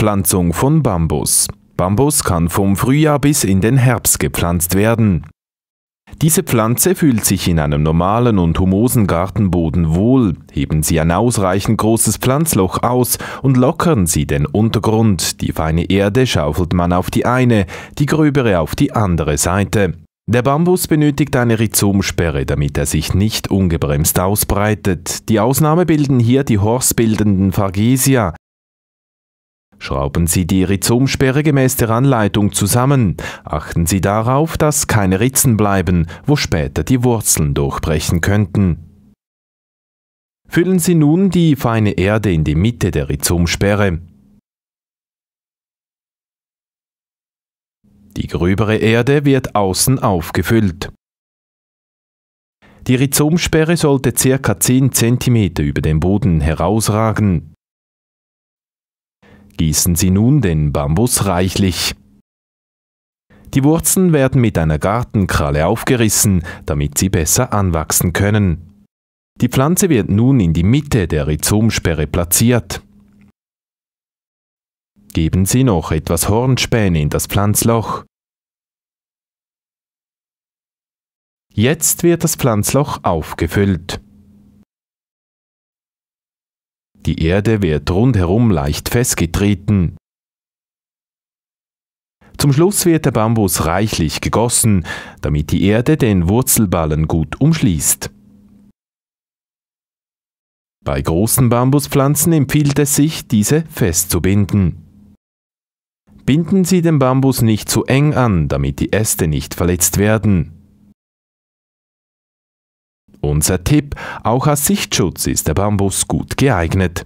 Pflanzung von Bambus. Bambus kann vom Frühjahr bis in den Herbst gepflanzt werden. Diese Pflanze fühlt sich in einem normalen und humosen Gartenboden wohl, heben Sie ein ausreichend großes Pflanzloch aus und lockern Sie den Untergrund, die feine Erde schaufelt man auf die eine, die gröbere auf die andere Seite. Der Bambus benötigt eine Rhizomsperre, damit er sich nicht ungebremst ausbreitet. Die Ausnahme bilden hier die horstbildenden Fargesia, Schrauben Sie die Rhizomsperre gemäß der Anleitung zusammen. Achten Sie darauf, dass keine Ritzen bleiben, wo später die Wurzeln durchbrechen könnten. Füllen Sie nun die feine Erde in die Mitte der Rhizomsperre. Die gröbere Erde wird außen aufgefüllt. Die Rhizomsperre sollte ca. 10 cm über dem Boden herausragen. Gießen Sie nun den Bambus reichlich. Die Wurzeln werden mit einer Gartenkralle aufgerissen, damit sie besser anwachsen können. Die Pflanze wird nun in die Mitte der Rhizomsperre platziert. Geben Sie noch etwas Hornspäne in das Pflanzloch. Jetzt wird das Pflanzloch aufgefüllt. Die Erde wird rundherum leicht festgetreten. Zum Schluss wird der Bambus reichlich gegossen, damit die Erde den Wurzelballen gut umschließt. Bei großen Bambuspflanzen empfiehlt es sich, diese festzubinden. Binden Sie den Bambus nicht zu eng an, damit die Äste nicht verletzt werden. Unser Tipp, auch als Sichtschutz ist der Bambus gut geeignet.